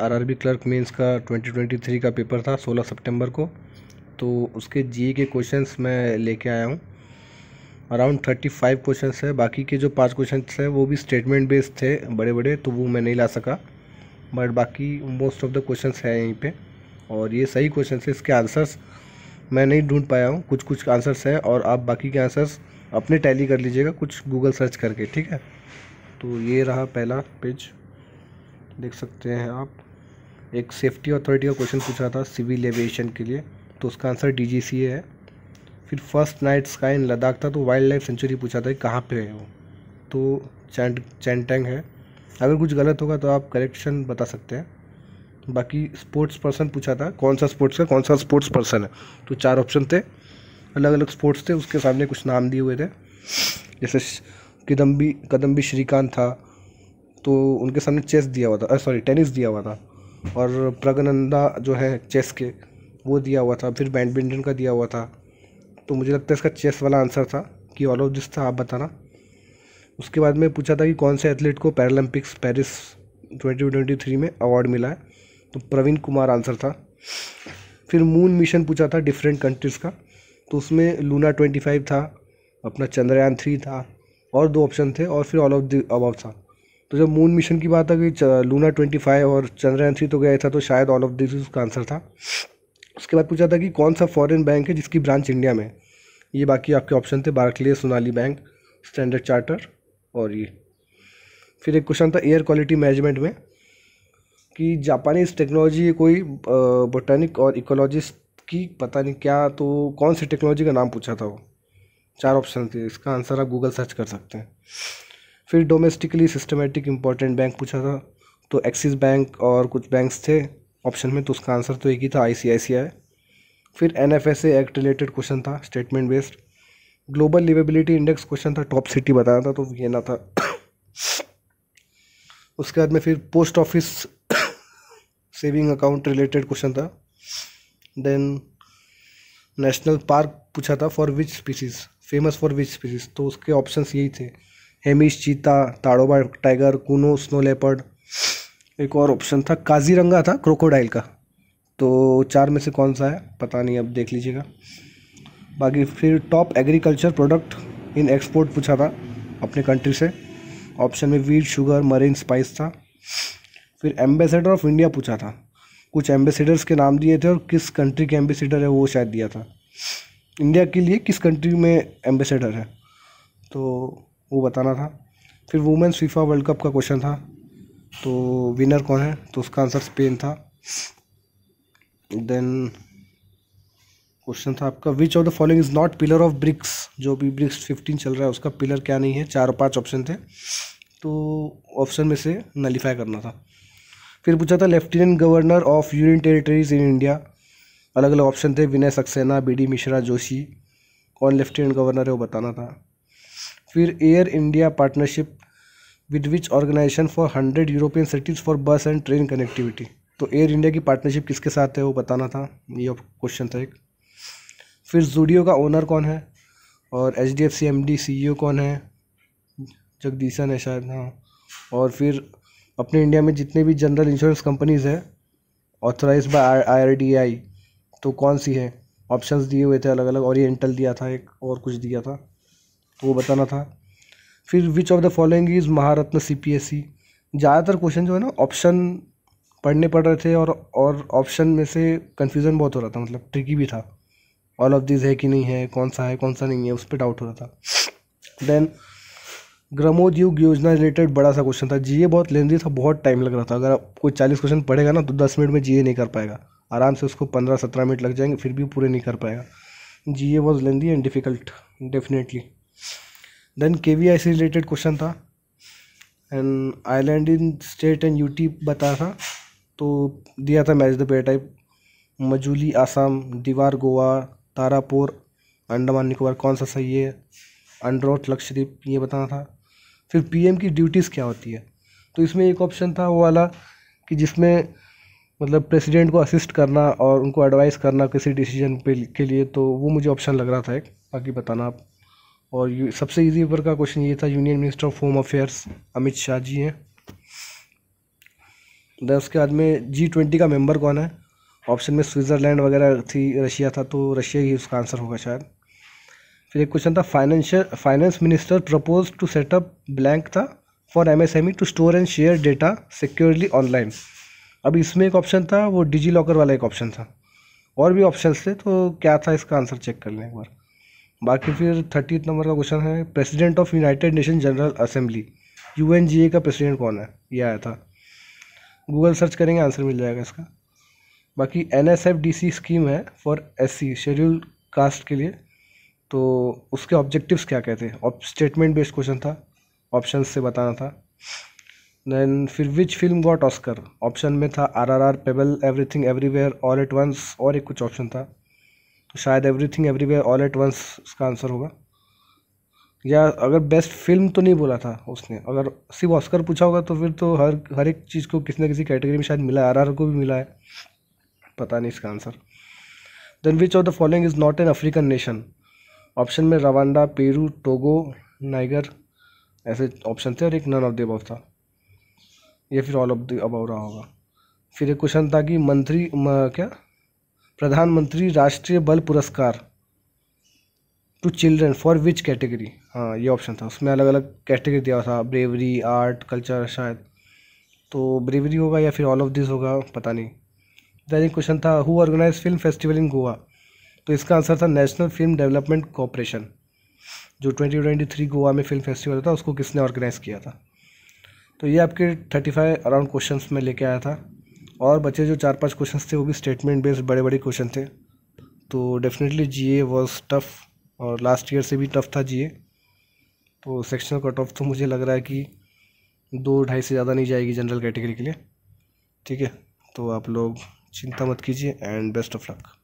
RRB clerk mains का 2023 का paper था 16 सितंबर को तो उसके जीए के क्वेश्चंस मैं लेके आया हूँ अराउंड 35 क्वेश्चन है बाकी के जो पांच क्वेश्चंस हैं वो भी स्टेटमेंट बेस्ड थे बड़े बड़े तो वो मैं नहीं ला सका बट बाकी मोस्ट ऑफ द क्वेश्चन है यहीं पर और ये सही क्वेश्चन है इसके आंसर्स मैं नहीं ढूंढ पाया हूँ कुछ कुछ आंसर्स हैं और आप बाकी के आंसर्स अपने टैली कर लीजिएगा कुछ गूगल सर्च करके ठीक है तो ये रहा पहला पेज देख सकते हैं आप एक सेफ्टी अथॉरिटी का क्वेश्चन पूछा था सिविल एविएशन के लिए तो उसका आंसर डी है फिर first night sky in Ladakh था तो वाइल्ड लाइफ सेंचुरी पूछा था कहाँ पे है वो तो चैंट चैंटेंग है अगर कुछ गलत होगा तो आप करेक्शन बता सकते हैं बाकी स्पोर्ट्स पर्सन पूछा था कौन सा स्पोर्ट्स का कौन सा स्पोर्ट्स पर्सन है तो चार ऑप्शन थे अलग अलग स्पोर्ट्स थे उसके सामने कुछ नाम दिए हुए थे जैसे किदम्बी कदम्बी श्रीकांत था तो उनके सामने चेस दिया हुआ था सॉरी टेनिस दिया हुआ था और प्रगनंदा जो है चेस के वो दिया हुआ था फिर बैडमिंटन का दिया हुआ था तो मुझे लगता है इसका चेस वाला आंसर था कि ऑल ऑफ दिस था आप बताना उसके बाद में पूछा था कि कौन से एथलीट को पैरालंपिक्स पेरिस थ्री में अवार्ड मिला है तो प्रवीण कुमार आंसर था फिर मून मिशन पूछा था डिफरेंट कंट्रीज़ का तो उसमें लूना फाइव था अपना चंद्रयान थ्री था और दो ऑप्शन थे और फिर ऑल ऑफ द अबव था तो जब मून मिशन की बात आ गई लूना ट्वेंटी फाइव और चंद्रयान थ्री तो गया था तो शायद ऑल ऑफ दिस उसका आंसर था उसके बाद पूछा था कि कौन सा फॉरेन बैंक है जिसकी ब्रांच इंडिया में ये बाकी आपके ऑप्शन थे Barclays Sonali bank standard charter और ये फिर एक क्वेश्चन था एयर क्वालिटी मैनेजमेंट में कि जापानीज टेक्नोलॉजी कोई बोटानिक और इकोलॉजिस्ट की पता नहीं क्या तो कौन सी टेक्नोलॉजी का नाम पूछा था वो चार ऑप्शन थे इसका आंसर आप गूगल सर्च कर सकते हैं फिर डोमेस्टिकली सिस्टमेटिक इंपॉर्टेंट बैंक पूछा था तो एक्सिस बैंक और कुछ बैंक्स थे ऑप्शन में तो उसका आंसर तो एक ही था आईसीआईसीआई फिर एन एक्ट रिलेटेड क्वेश्चन था statement based global liveability index question था टॉप सिटी बताना था तो ये ना था उसके बाद में फिर post office saving account related question था देन नेशनल पार्क पूछा था for which species famous for which species तो उसके ऑप्शंस यही थे हेमिश cheetah Tadoba tiger Kuno snow leopard एक और ऑप्शन था काजीरंगा था क्रोकोडाइल का तो चार में से कौन सा है पता नहीं अब देख लीजिएगा बाकी फिर top agriculture product in export पूछा था अपने कंट्री से ऑप्शन में वीट शुगर मरीन स्पाइस था फिर एम्बेसडर ऑफ इंडिया पूछा था कुछ एम्बेसडर्स के नाम दिए थे और किस कंट्री के एम्बेसडर है वो शायद दिया था इंडिया के लिए किस कंट्री में एम्बेसडर है तो वो बताना था फिर वुमेन फीफा वर्ल्ड कप का क्वेश्चन था तो विनर कौन है तो उसका आंसर स्पेन था देन क्वेश्चन था आपका which of the following is not pillar of BRICS जो भी ब्रिक्स फिफ्टीन चल रहा है उसका पिलर क्या नहीं है चार पांच पाँच ऑप्शन थे तो ऑप्शन में से नलीफाई करना था फिर पूछा था lieutenant governor of union territories in India अलग अलग ऑप्शन थे विनय सक्सेना बी डी मिश्रा जोशी कौन लेफ्टिनेंट गवर्नर है वो बताना था फिर Air India partnership with which organisation for hundred European cities for bus and train connectivity तो एयर इंडिया की पार्टनरशिप किसके साथ है वो बताना था ये क्वेश्चन था एक फिर जूडियो का ओनर कौन है और H D F C M D C E O कौन है जगदीशन है शायद हाँ और फिर अपने इंडिया में जितने भी जनरल इंश्योरेंस कंपनीज़ हैं authorise by I R D I तो कौन सी है ऑप्शंस दिए हुए थे अलग अलग ओरिएंटल दिया था एक और कुछ दिया था वो बताना था फिर which of the following is Maharatna C P S C ज़्यादातर क्वेश्चन जो है ना ऑप्शन पढ़ने पड़ रहे थे और और ऑप्शन में से कन्फ्यूज़न बहुत हो रहा था मतलब ट्रिकी भी था ऑल ऑफ दिस है कि नहीं है कौन सा है कौन सा नहीं है उस पर डाउट हो रहा था देन ग्रामोद्योग योजना रिलेटेड बड़ा सा क्वेश्चन था जीए बहुत लेंदी था बहुत टाइम लग रहा था अगर आप कोई चालीस क्वेश्चन पढ़ेगा ना तो दस मिनट में जीए नहीं कर पाएगा आराम से उसको पंद्रह सत्रह मिनट लग जाएंगे फिर भी पूरे नहीं कर पाएगा GA was lengthy and difficult definitely then K V I से रिलेटेड क्वेश्चन था and island in state and UT बताया था तो दिया था match the pair type Majuli Assam Diwar Goa Tarapur Andaman Nicobar कौन सा सही है अंडरोट लक्षद्वीप ये बताना था फिर पीएम की ड्यूटीज़ क्या होती है तो इसमें एक ऑप्शन था वो वाला कि जिसमें मतलब प्रेसिडेंट को असिस्ट करना और उनको एडवाइस करना किसी डिसीजन पे के लिए तो वो मुझे ऑप्शन लग रहा था एक बाकी बताना आप और सबसे इजी ऊपर का क्वेश्चन ये था union minister of home affairs Amit Shah ji हैं देन उसके बाद में जी ट्वेंटी का मेंबर कौन है ऑप्शन में स्विट्ज़रलैंड वगैरह थी रशिया था तो रशिया ही उसका आंसर होगा शायद फिर एक क्वेश्चन था financial finance minister propose to set up blank था for MSME to store and share data securely online अब इसमें एक ऑप्शन था वो डिजी लॉकर वाला एक ऑप्शन था और भी ऑप्शन थे तो क्या था इसका आंसर चेक कर लें एक बार बाकी फिर थर्टी नंबर का क्वेश्चन है president of United Nation general assembly U का प्रेसिडेंट कौन है ये आया था गूगल सर्च करेंगे आंसर मिल जाएगा इसका बाकी एन स्कीम है for S C scheduled caste के लिए तो उसके ऑब्जेक्टिव्स क्या कहते हैं स्टेटमेंट बेस्ड क्वेश्चन था ऑप्शन से बताना था देन फिर which film got Oscar option में था आर आर आर पेबल everything everywhere all at once और एक कुछ ऑप्शन था शायद everything everywhere all at once इसका आंसर होगा या अगर बेस्ट फिल्म तो नहीं बोला था उसने अगर सिर्फ ऑस्कर पूछा होगा तो फिर तो हर हर एक चीज़ को किसी ना किसी कैटेगरी में शायद मिला आर आर को भी मिला है पता नहीं इसका answer then which of the following is not an African nation option में रवांडा पेरू टोगो नाइगर ऐसे ऑप्शन थे और एक नन ऑफ द अबव था ये फिर ऑल ऑफ द अबव रहा होगा फिर एक क्वेश्चन था कि मंत्री क्या प्रधानमंत्री Rashtriya Bal Puraskar to children for which category हाँ ये ऑप्शन था उसमें अलग अलग कैटेगरी दिया था ब्रेवरी आर्ट कल्चर शायद तो ब्रेवरी होगा या फिर ऑल ऑफ दिस होगा पता नहीं दैनिक क्वेश्चन था who organise film festival in Goa तो इसका आंसर था नेशनल फिल्म डेवलपमेंट कॉरपोरेशन जो ट्वेंटी ट्वेंटी थ्री गोवा में फिल्म फेस्टिवल था उसको किसने ऑर्गेनाइज़ किया था तो ये आपके थर्टी फाइव अराउंड क्वेश्चन में लेके आया था और बचे जो चार पांच क्वेश्चन थे वो भी स्टेटमेंट बेस्ड बड़े बड़े क्वेश्चन थे तो डेफिनेटली ए वॉज टफ और लास्ट ईयर से भी टफ था जी तो सेक्शनल कट ऑफ तो मुझे लग रहा है कि दो ढाई से ज़्यादा नहीं जाएगी जनरल कैटेगरी के लिए ठीक है तो आप लोग चिंता मत कीजिए एंड बेस्ट ऑफ लक